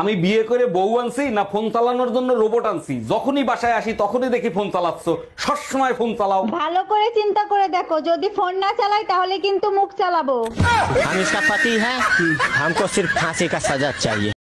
আমি বিয়ে করে বউ আনছি না ফোন চালানোর জন্য রোবট আনছি যখনই বাসায় আসি তখনই দেখি ফোন চালাচ্ছ সবসময় ফোন চালাও ভালো করে চিন্তা করে দেখো যদি ফোন না চালাই তাহলে কিন্তু মুখ চালাবো আমি সাফাতি হ্যাঁ है हमको ফাঁসি কা সাজা চাইয়ে